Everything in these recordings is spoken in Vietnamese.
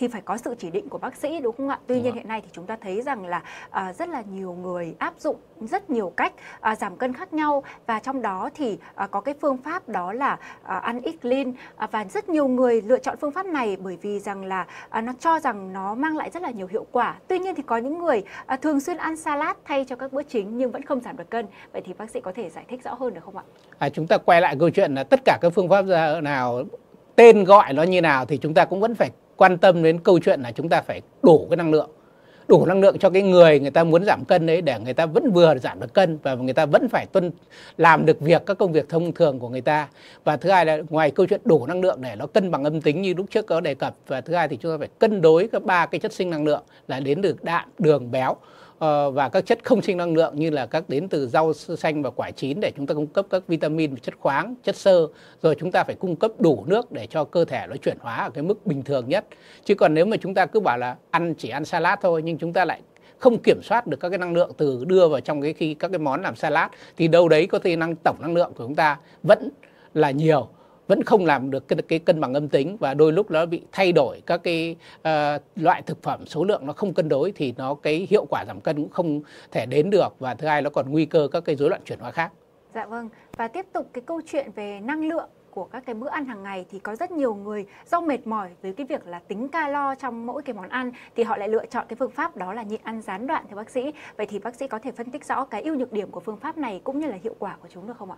thì phải có sự chỉ định của bác sĩ đúng không ạ? Tuy đúng nhiên ạ. hiện nay thì chúng ta thấy rằng là à, rất là nhiều người áp dụng rất nhiều cách à, giảm cân khác nhau và trong đó thì à, có cái phương pháp đó là à, ăn ít clean à, và rất nhiều người lựa chọn phương pháp này bởi vì rằng là à, nó cho rằng nó mang lại rất là nhiều hiệu quả. Tuy nhiên thì có những người à, thường xuyên ăn salad thay cho các bữa chính nhưng vẫn không giảm được cân. Vậy thì bác sĩ có thể giải thích rõ hơn được không ạ? À, chúng ta quay lại câu chuyện là tất cả các phương pháp nào tên gọi nó như nào thì chúng ta cũng vẫn phải quan tâm đến câu chuyện là chúng ta phải đủ cái năng lượng đủ năng lượng cho cái người người ta muốn giảm cân đấy để người ta vẫn vừa giảm được cân và người ta vẫn phải tuân làm được việc các công việc thông thường của người ta và thứ hai là ngoài câu chuyện đủ năng lượng để nó cân bằng âm tính như lúc trước có đề cập và thứ hai thì chúng ta phải cân đối các ba cái chất sinh năng lượng là đến được đạm đường béo Ờ, và các chất không sinh năng lượng như là các đến từ rau xanh và quả chín để chúng ta cung cấp các vitamin chất khoáng chất xơ rồi chúng ta phải cung cấp đủ nước để cho cơ thể nó chuyển hóa ở cái mức bình thường nhất chứ còn nếu mà chúng ta cứ bảo là ăn chỉ ăn salad thôi nhưng chúng ta lại không kiểm soát được các cái năng lượng từ đưa vào trong cái khi các cái món làm salad thì đâu đấy có thể năng tổng năng lượng của chúng ta vẫn là nhiều vẫn không làm được cái, cái cân bằng âm tính và đôi lúc nó bị thay đổi các cái uh, loại thực phẩm số lượng nó không cân đối thì nó cái hiệu quả giảm cân cũng không thể đến được và thứ hai nó còn nguy cơ các cái rối loạn chuyển hóa khác. Dạ vâng và tiếp tục cái câu chuyện về năng lượng của các cái bữa ăn hàng ngày thì có rất nhiều người do mệt mỏi với cái việc là tính calo trong mỗi cái món ăn thì họ lại lựa chọn cái phương pháp đó là nhịn ăn gián đoạn thưa bác sĩ. Vậy thì bác sĩ có thể phân tích rõ cái ưu nhược điểm của phương pháp này cũng như là hiệu quả của chúng được không ạ?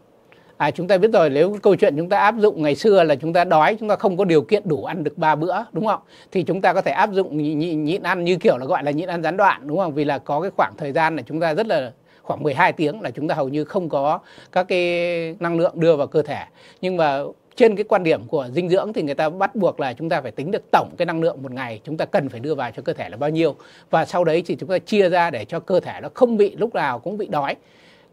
À, chúng ta biết rồi nếu câu chuyện chúng ta áp dụng ngày xưa là chúng ta đói chúng ta không có điều kiện đủ ăn được ba bữa đúng không thì chúng ta có thể áp dụng nhị, nhị, nhịn ăn như kiểu là gọi là nhịn ăn gián đoạn đúng không vì là có cái khoảng thời gian là chúng ta rất là khoảng 12 tiếng là chúng ta hầu như không có các cái năng lượng đưa vào cơ thể nhưng mà trên cái quan điểm của dinh dưỡng thì người ta bắt buộc là chúng ta phải tính được tổng cái năng lượng một ngày chúng ta cần phải đưa vào cho cơ thể là bao nhiêu và sau đấy thì chúng ta chia ra để cho cơ thể nó không bị lúc nào cũng bị đói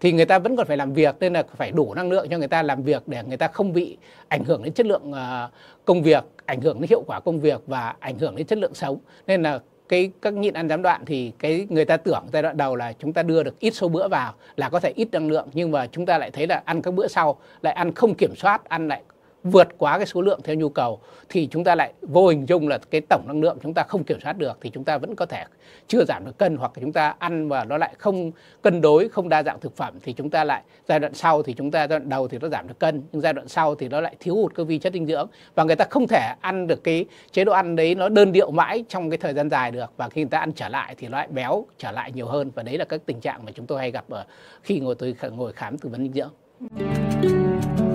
thì người ta vẫn còn phải làm việc nên là phải đủ năng lượng cho người ta làm việc để người ta không bị ảnh hưởng đến chất lượng ờ, công việc ảnh hưởng đến hiệu quả công việc và ảnh hưởng đến chất lượng sống nên là cái các nhịn ăn gián đoạn thì cái người ta tưởng giai đoạn đầu là chúng ta đưa được ít số bữa vào là có thể ít năng lượng nhưng mà chúng ta lại thấy là ăn các bữa sau lại ăn không kiểm soát ăn lại vượt quá cái số lượng theo nhu cầu thì chúng ta lại vô hình dung là cái tổng năng lượng chúng ta không kiểm soát được thì chúng ta vẫn có thể chưa giảm được cân hoặc chúng ta ăn và nó lại không cân đối không đa dạng thực phẩm thì chúng ta lại giai đoạn sau thì chúng ta giai đoạn đầu thì nó giảm được cân nhưng giai đoạn sau thì nó lại thiếu hụt các vi chất dinh dưỡng và người ta không thể ăn được cái chế độ ăn đấy nó đơn điệu mãi trong cái thời gian dài được và khi người ta ăn trở lại thì nó lại béo trở lại nhiều hơn và đấy là các tình trạng mà chúng tôi hay gặp ở khi ngồi tôi ngồi khám tư vấn dinh dưỡng.